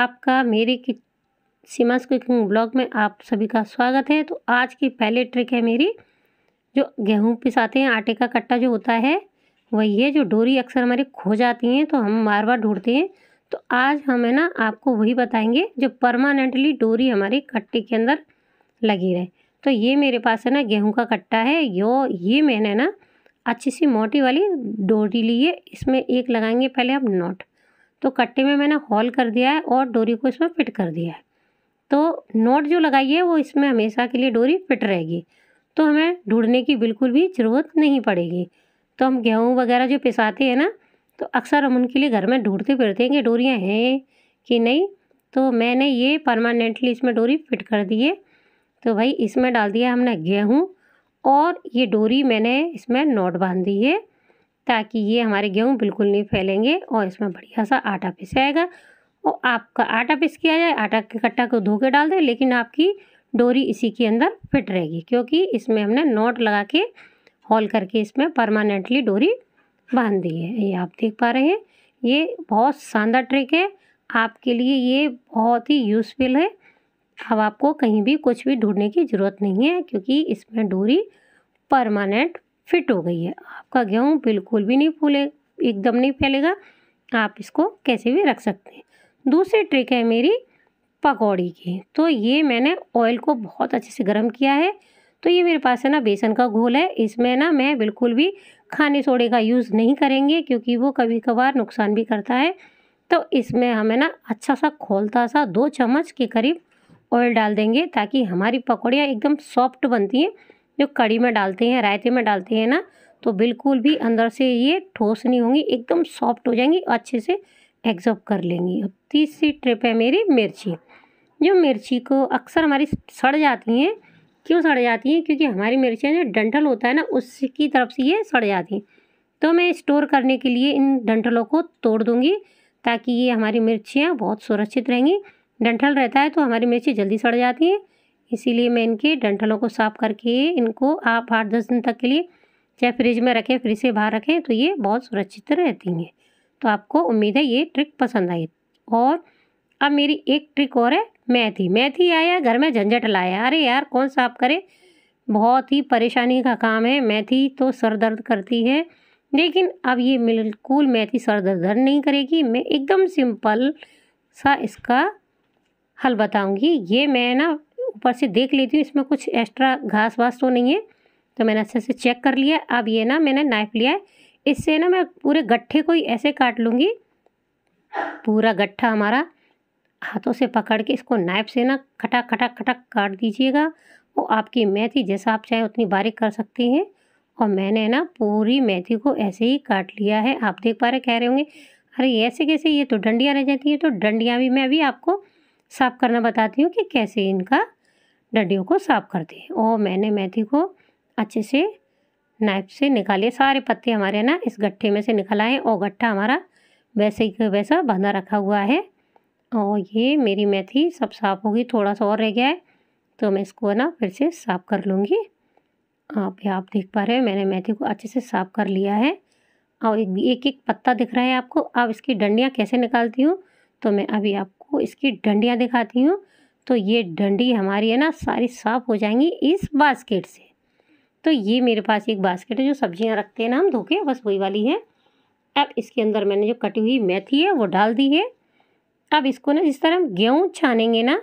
आपका मेरी कि सीमास कुकिंग ब्लॉग में आप सभी का स्वागत है तो आज की पहली ट्रिक है मेरी जो गेहूं पिसाते हैं आटे का कट्टा जो होता है वही है जो डोरी अक्सर हमारी खो जाती हैं तो हम बार बार ढूंढते हैं तो आज हम है ना आपको वही बताएंगे जो परमानेंटली डोरी हमारी कट्टे के अंदर लगी रहे तो ये मेरे पास है ना गेहूँ का कट्टा है यो ये मैंने ना अच्छी सी मोटी वाली डोरी ली है इसमें एक लगाएंगे पहले आप नोट तो कट्टे में मैंने हॉल कर दिया है और डोरी को इसमें फिट कर दिया है तो नोट जो लगाई है वो इसमें हमेशा के लिए डोरी फिट रहेगी तो हमें ढूंढने की बिल्कुल भी ज़रूरत नहीं पड़ेगी तो हम गेहूँ वगैरह जो पिसाते हैं ना तो अक्सर हम उनके लिए घर में ढूंढते फिरते हैं कि डोरियाँ हैं कि नहीं तो मैंने ये परमानेंटली इसमें डोरी फिट कर दी है तो भाई इसमें डाल दिया हमने गेहूँ और ये डोरी मैंने इसमें नोट बांध दी है ताकि ये हमारे गेहूँ बिल्कुल नहीं फैलेंगे और इसमें बढ़िया सा आटा पिसाएगा और आपका आटा पिस किया जाए आटा के कट्टा को धो के डाल दें लेकिन आपकी डोरी इसी के अंदर फिट रहेगी क्योंकि इसमें हमने नोट लगा के हॉल करके इसमें परमानेंटली डोरी बांध दी है ये आप देख पा रहे हैं ये बहुत शानदार ट्रिक है आपके लिए ये बहुत ही यूज़फुल है अब आपको कहीं भी कुछ भी ढूंढने की ज़रूरत नहीं है क्योंकि इसमें डोरी परमानेंट फिट हो गई है आपका गेहूँ बिल्कुल भी नहीं फूले एकदम नहीं फैलेगा आप इसको कैसे भी रख सकते हैं दूसरी ट्रिक है मेरी पकौड़ी की तो ये मैंने ऑयल को बहुत अच्छे से गर्म किया है तो ये मेरे पास है ना बेसन का घोल है इसमें ना मैं बिल्कुल भी खाने सोडे का यूज़ नहीं करेंगे क्योंकि वो कभी कभार नुकसान भी करता है तो इसमें हमें ना अच्छा सा खोलता सा दो चम्मच के करीब ऑयल डाल देंगे ताकि हमारी पकौड़ियाँ एकदम सॉफ्ट बनती हैं जो कड़ी में डालते हैं रायते में डालते हैं ना तो बिल्कुल भी अंदर से ये ठोस नहीं होंगी एकदम सॉफ्ट हो जाएंगी और अच्छे से एग्जॉर्ब कर लेंगी अब तीसरी ट्रिप है मेरी मिर्ची जो मिर्ची को अक्सर हमारी सड़ जाती हैं क्यों सड़ जाती हैं क्योंकि हमारी मिर्चियाँ जो डंठल होता है ना उसकी तरफ से ये सड़ जाती हैं तो मैं स्टोर करने के लिए इन डंठलों को तोड़ दूँगी ताकि ये हमारी मिर्चियाँ बहुत सुरक्षित रहेंगी डंठल रहता है तो हमारी मिर्ची जल्दी सड़ जाती हैं इसीलिए मैं इनकी डंठलों को साफ करके इनको आप आठ दस दिन तक के लिए चाहे फ्रिज में रखें फ्रिज से बाहर रखें तो ये बहुत सुरक्षित रहती हैं तो आपको उम्मीद है ये ट्रिक पसंद आई और अब मेरी एक ट्रिक और है मैथी मैथी आया घर में झंझट लाया अरे यार कौन साफ़ करे बहुत ही परेशानी का काम है मैथी तो सर दर्द करती है लेकिन अब ये बिल्कुल मैथी सर दर्द नहीं करेगी मैं एकदम सिंपल सा इसका हल बताऊंगी ये मैं ना ऊपर से देख लेती हूँ इसमें कुछ एक्स्ट्रा घास वास तो नहीं है तो मैंने अच्छे से चेक कर लिया अब ये ना मैंने नाइफ लिया है इससे ना मैं पूरे गट्ठे को ही ऐसे काट लूँगी पूरा गट्ठा हमारा हाथों से पकड़ के इसको नाइफ से ना खटक खटक खटक काट दीजिएगा वो आपकी मेथी जैसा आप चाहें उतनी बारीक कर सकते हैं और मैंने ना पूरी मेथी को ऐसे ही काट लिया है आप देख पा रहे कह रहे होंगे अरे ऐसे कैसे ये तो डंडियाँ रह जाती हैं तो डंडियाँ भी मैं अभी आपको साफ करना बताती हूँ कि कैसे इनका डंडियों को साफ कर दिए और मैंने मेथी को अच्छे से नाइफ से निकालिए सारे पत्ते हमारे ना इस गट्ठे में से निकल है और गट्ठा हमारा वैसे ही वैसा बंधा रखा हुआ है और ये मेरी मेथी सब साफ़ होगी थोड़ा सा और रह गया है तो मैं इसको ना फिर से साफ़ कर लूँगी आप आप देख पा रहे हैं मैंने मेथी को अच्छे से साफ़ कर लिया है और एक एक, एक पत्ता दिख रहा है आपको अब इसकी डंडियाँ कैसे निकालती हूँ तो मैं अभी आपको इसकी डंडियाँ दिखाती हूँ तो ये डंडी हमारी है ना सारी साफ़ हो जाएंगी इस बास्केट से तो ये मेरे पास एक बास्केट है जो सब्जियां रखते हैं ना हम धो के बस वही वाली है अब इसके अंदर मैंने जो कटी हुई मेथी है वो डाल दी है अब इसको ना जिस तरह हम गेहूँ छानेंगे ना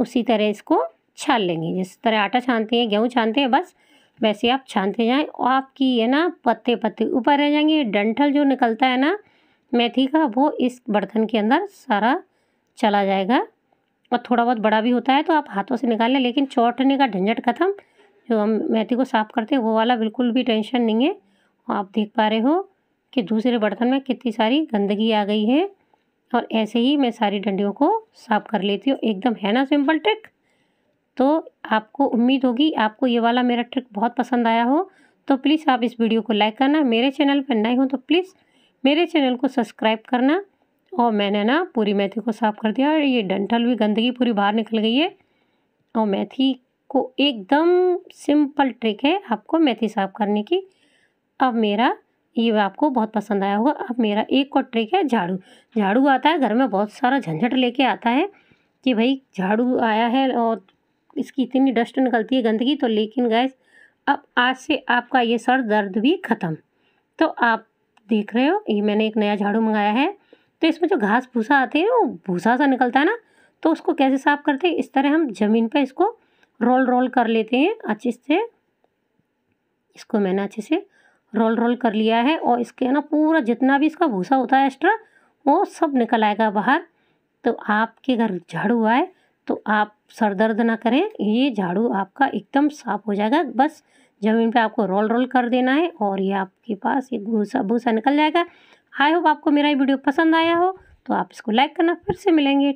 उसी तरह इसको छान लेंगे जिस तरह आटा छानते हैं गेहूँ छानते हैं बस वैसे आप छानते जाएँ और आपकी है ना पत्ते पत्ते ऊपर रह जाएंगे डंठल जो निकलता है ना मेथी का वो इस बर्तन के अंदर सारा चला जाएगा और थोड़ा बहुत बड़ा भी होता है तो आप हाथों से निकाल लें लेकिन चौटने का झंझट खत्म जो हम मेथी को साफ़ करते हैं वो वाला बिल्कुल भी टेंशन नहीं है आप देख पा रहे हो कि दूसरे बर्तन में कितनी सारी गंदगी आ गई है और ऐसे ही मैं सारी डंडियों को साफ़ कर लेती हूँ एकदम है ना सिंपल ट्रिक तो आपको उम्मीद होगी आपको ये वाला मेरा ट्रिक बहुत पसंद आया हो तो प्लीज़ आप इस वीडियो को लाइक करना मेरे चैनल पर नए हो तो प्लीज़ मेरे चैनल को सब्सक्राइब करना और मैंने ना पूरी मेथी को साफ़ कर दिया और ये डंठल भी गंदगी पूरी बाहर निकल गई है और मेथी को एकदम सिंपल ट्रिक है आपको मेथी साफ़ करने की अब मेरा ये आपको बहुत पसंद आया होगा अब मेरा एक और ट्रिक है झाड़ू झाड़ू आता है घर में बहुत सारा झंझट लेके आता है कि भाई झाड़ू आया है और इसकी इतनी डस्ट निकलती है गंदगी तो लेकिन गैस अब आज से आपका ये सर दर्द भी ख़त्म तो आप देख रहे हो ये मैंने एक नया झाड़ू मंगाया है तो इसमें जो घास भूसा आती है वो भूसा सा निकलता है ना तो उसको कैसे साफ करते हैं इस तरह हम ज़मीन पर इसको रोल रोल कर लेते हैं अच्छे से इसको मैंने अच्छे से रोल रोल कर लिया है और इसके ना पूरा जितना भी इसका भूसा होता है एक्स्ट्रा वो सब निकल आएगा बाहर तो आपके घर झाड़ू आए तो आप सर दर्द ना करें ये झाड़ू आपका एकदम साफ हो जाएगा बस ज़मीन पे आपको रोल रोल कर देना है और ये आपके पास ये भूसा भूसा निकल जाएगा आई होप आपको मेरा ये वीडियो पसंद आया हो तो आप इसको लाइक करना फिर से मिलेंगे